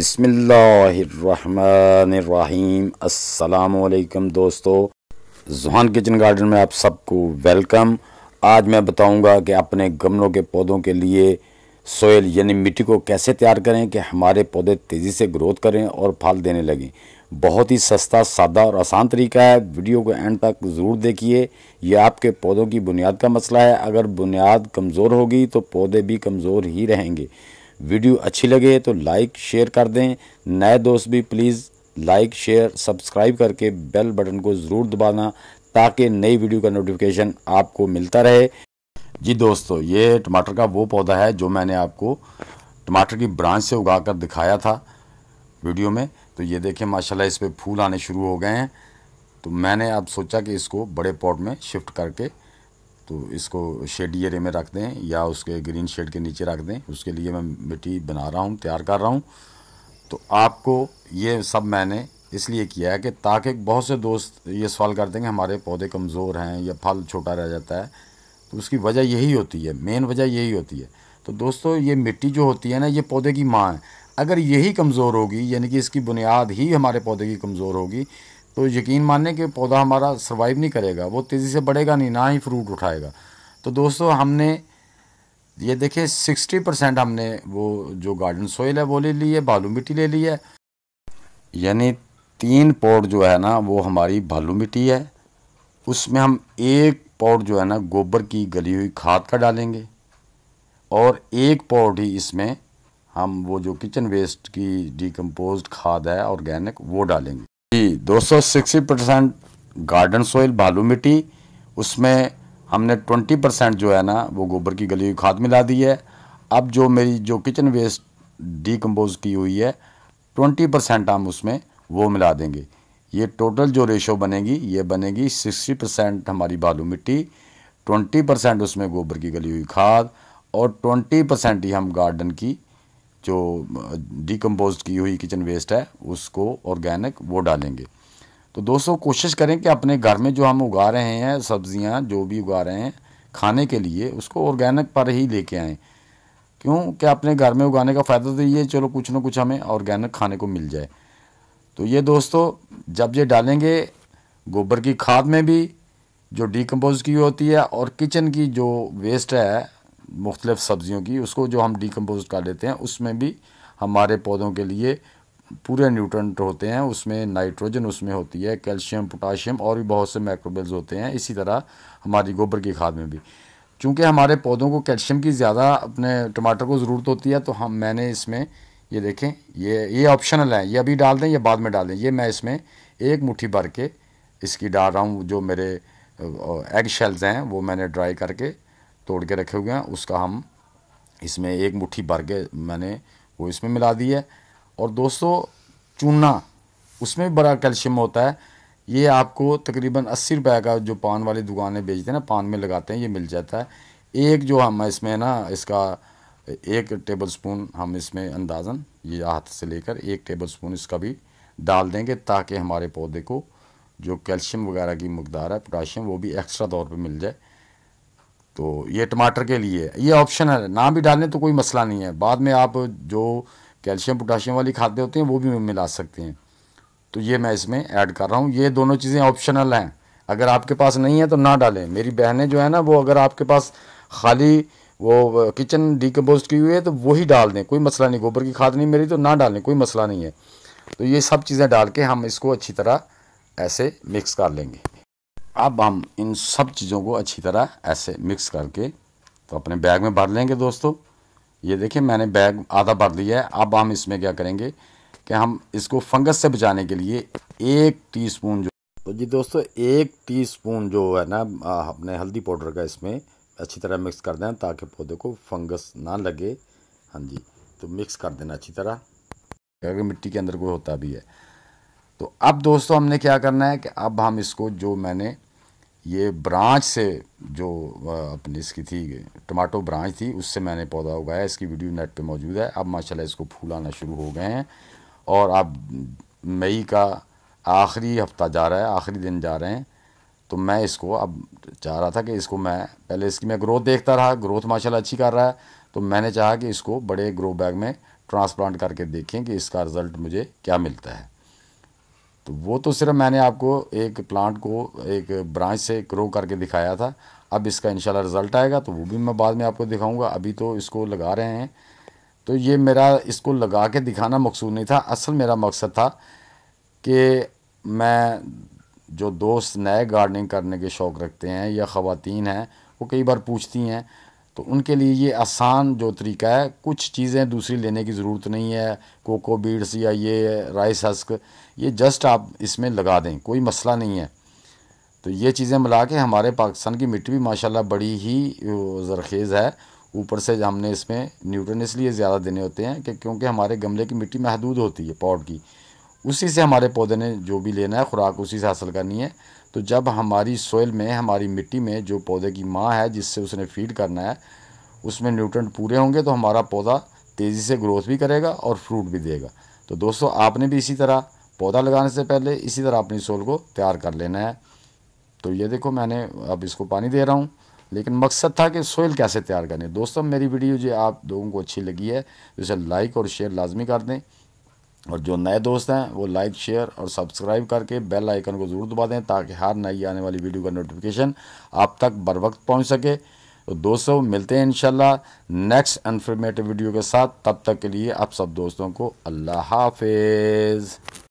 बिसमीम् अलैक्म दोस्तों जुहान kitchen garden में आप सबको वेलकम आज मैं बताऊंगा कि अपने गमलों के पौधों के लिए सोयल यानी मिट्टी को कैसे तैयार करें कि हमारे पौधे तेज़ी से ग्रोथ करें और फल देने लगें बहुत ही सस्ता सादा और आसान तरीका है वीडियो को एंड तक ज़रूर देखिए यह आपके पौधों की बुनियाद का मसला है अगर बुनियाद कमज़ोर होगी तो पौधे भी कमज़ोर ही रहेंगे वीडियो अच्छी लगे तो लाइक शेयर कर दें नए दोस्त भी प्लीज़ लाइक शेयर सब्सक्राइब करके बेल बटन को ज़रूर दबाना ताकि नई वीडियो का नोटिफिकेशन आपको मिलता रहे जी दोस्तों ये टमाटर का वो पौधा है जो मैंने आपको टमाटर की ब्रांच से उगा कर दिखाया था वीडियो में तो ये देखें माशाल्लाह इस पर फूल आने शुरू हो गए हैं तो मैंने अब सोचा कि इसको बड़े पॉट में शिफ्ट करके तो इसको शेडी एरिया में रख दें या उसके ग्रीन शेड के नीचे रख दें उसके लिए मैं मिट्टी बना रहा हूँ तैयार कर रहा हूँ तो आपको ये सब मैंने इसलिए किया है कि ताकि बहुत से दोस्त ये सवाल करते हैं कि हमारे पौधे कमज़ोर हैं या फल छोटा रह जाता है तो उसकी वजह यही होती है मेन वजह यही होती है तो दोस्तों ये मिट्टी जो होती है ना ये पौधे की माँ है अगर यही कमज़ोर होगी यानी कि इसकी बुनियाद ही हमारे पौधे की कमज़ोर होगी तो यकीन माने कि पौधा हमारा सर्वाइव नहीं करेगा वो तेज़ी से बढ़ेगा नहीं ना ही फ्रूट उठाएगा तो दोस्तों हमने ये देखें सिक्सटी परसेंट हमने वो जो गार्डन सोइल है वो ले ली है बालू मिट्टी ले ली है यानी तीन पौड जो है ना वो हमारी बालू मिट्टी है उसमें हम एक पौड जो है ना गोबर की गली हुई खाद का डालेंगे और एक पौड ही इसमें हम वो जो किचन वेस्ट की डिकम्पोज खाद है ऑर्गेनिक वो डालेंगे जी 260 परसेंट गार्डन सोइल बालू मिट्टी उसमें हमने 20 परसेंट जो है ना वो गोबर की गली हुई खाद मिला दी है अब जो मेरी जो किचन वेस्ट डिकम्पोज की हुई है 20 परसेंट हम उसमें वो मिला देंगे ये टोटल जो रेशो बनेगी ये बनेगी 60 परसेंट हमारी बालू मिट्टी 20 परसेंट उसमें गोबर की गली हुई खाद और 20 परसेंट ही हम गार्डन की जो डिकम्पोज की हुई किचन वेस्ट है उसको ऑर्गेनिक वो डालेंगे तो दोस्तों कोशिश करें कि अपने घर में जो हम उगा रहे हैं सब्जियां जो भी उगा रहे हैं खाने के लिए उसको ऑर्गेनिक पर ही लेके आएँ क्यों कि अपने घर में उगाने का फ़ायदा तो ये चलो कुछ ना कुछ हमें ऑर्गेनिक खाने को मिल जाए तो ये दोस्तों जब ये डालेंगे गोबर की खाद में भी जो डिकम्पोज की होती है और किचन की जो वेस्ट है मुख्तलिफ़ सब्ज़ियों की उसको जो हम डिकम्पोज कर लेते हैं उसमें भी हमारे पौधों के लिए पूरे न्यूट्रंट होते हैं उसमें नाइट्रोजन उसमें होती है कैल्शियम पोटाशियम और भी बहुत से माइक्रोबल्स होते हैं इसी तरह हमारी गोबर की खाद में भी चूँकि हमारे पौधों को कैल्शियम की ज़्यादा अपने टमाटर को ज़रूरत होती है तो हम मैंने इसमें ये देखें ये ये ऑप्शनल है ये अभी डाल दें या बाद में डाल दें ये मैं इसमें एक मुट्ठी भर के इसकी डाल रहा हूँ जो मेरे एग शेल्स हैं वो मैंने ड्राई करके तोड़ के रखे हुए हैं उसका हम इसमें एक मुट्ठी भर के मैंने वो इसमें मिला दी है और दोस्तों चूना उसमें भी बड़ा कैल्शियम होता है ये आपको तकरीबन अस्सी रुपये का जो पान वाली दुकानें बेचते हैं ना पान में लगाते हैं ये मिल जाता है एक जो हम इसमें ना इसका एक टेबल स्पून हम इसमें अंदाज़न ये हाथ से लेकर एक टेबल स्पून इसका भी डाल देंगे ताकि हमारे पौधे को जो कैल्शियम वगैरह की मकदार है पोटाशियम वो भी एक्स्ट्रा तौर पर मिल जाए तो ये टमाटर के लिए ये ऑप्शन है ना भी डालें तो कोई मसला नहीं है बाद में आप जो कैल्शियम पोटाशियम वाली खाद्य होते हैं वो भी मिला सकते हैं तो ये मैं इसमें ऐड कर रहा हूँ ये दोनों चीज़ें ऑप्शनल हैं अगर आपके पास नहीं है तो ना डालें मेरी बहनें जो है ना वो अगर आपके पास खाली वो किचन डिकम्पोज की हुई है तो वही डाल दें कोई मसला नहीं गोबर की खाद नहीं मेरी तो ना डालें कोई मसला नहीं है तो ये सब चीज़ें डाल के हम इसको अच्छी तरह ऐसे मिक्स कर लेंगे अब हम इन सब चीज़ों को अच्छी तरह ऐसे मिक्स करके तो अपने बैग में भर लेंगे दोस्तों ये देखिए मैंने बैग आधा भर लिया है अब हम इसमें क्या करेंगे कि हम इसको फंगस से बचाने के लिए एक टीस्पून जो तो जी दोस्तों एक टीस्पून जो है ना अपने हल्दी पाउडर का इसमें अच्छी तरह मिक्स कर दें ताकि पौधे को फंगस ना लगे हाँ जी तो मिक्स कर देना अच्छी तरह क्योंकि मिट्टी के अंदर कोई होता भी है तो अब दोस्तों हमने क्या करना है कि अब हम इसको जो मैंने ये ब्रांच से जो अपनी इसकी थी टमाटो ब्रांच थी उससे मैंने पौधा उगाया इसकी वीडियो नेट पे मौजूद है अब माशाल्लाह इसको फूल आना शुरू हो गए हैं और अब मई का आखिरी हफ्ता जा रहा है आखिरी दिन जा रहे हैं तो मैं इसको अब चाह रहा था कि इसको मैं पहले इसकी मैं ग्रोथ देखता रहा ग्रोथ माशा अच्छी कर रहा है तो मैंने चाहा कि इसको बड़े ग्रो बैग में ट्रांसप्लांट करके देखें कि इसका रिज़ल्ट मुझे क्या मिलता है तो वो तो सिर्फ मैंने आपको एक प्लांट को एक ब्रांच से ग्रो करके दिखाया था अब इसका इंशाल्लाह रिज़ल्ट आएगा तो वो भी मैं बाद में आपको दिखाऊंगा अभी तो इसको लगा रहे हैं तो ये मेरा इसको लगा के दिखाना मकसूद नहीं था असल मेरा मकसद था कि मैं जो दोस्त नए गार्डनिंग करने के शौक़ रखते हैं या ख़वान हैं वो कई बार पूछती हैं तो उनके लिए ये आसान जो तरीका है कुछ चीज़ें दूसरी लेने की ज़रूरत नहीं है कोको बीड्स या ये राइस हस्क ये जस्ट आप इसमें लगा दें कोई मसला नहीं है तो ये चीज़ें मिला के हमारे पाकिस्तान की मिट्टी भी माशाल्लाह बड़ी ही जरखेज़ है ऊपर से हमने इसमें न्यूट्रन इसलिए ज़्यादा देने होते हैं कि क्योंकि हमारे गमले की मिट्टी महदूद होती है पॉट की उसी से हमारे पौधे ने जो भी लेना है ख़ुराक उसी से हासिल करनी है तो जब हमारी सोयल में हमारी मिट्टी में जो पौधे की माँ है जिससे उसने फीड करना है उसमें न्यूट्रंट पूरे होंगे तो हमारा पौधा तेज़ी से ग्रोथ भी करेगा और फ्रूट भी देगा तो दोस्तों आपने भी इसी तरह पौधा लगाने से पहले इसी तरह अपनी सोल को तैयार कर लेना है तो ये देखो मैंने अब इसको पानी दे रहा हूँ लेकिन मकसद था कि सोयल कैसे तैयार करें दोस्तों मेरी वीडियो जो आप लोगों को अच्छी लगी है तो इसे लाइक और शेयर लाजमी कर दें और जो नए दोस्त हैं वो लाइक शेयर और सब्सक्राइब करके बेल आइकन को ज़रूर दबा दें ताकि हर नई आने वाली वीडियो का नोटिफिकेशन आप तक बर वक्त पहुँच सके तो दोस्तों मिलते हैं इंशाल्लाह नेक्स्ट इन्फॉर्मेटिव वीडियो के साथ तब तक के लिए आप सब दोस्तों को अल्लाह हाफिज़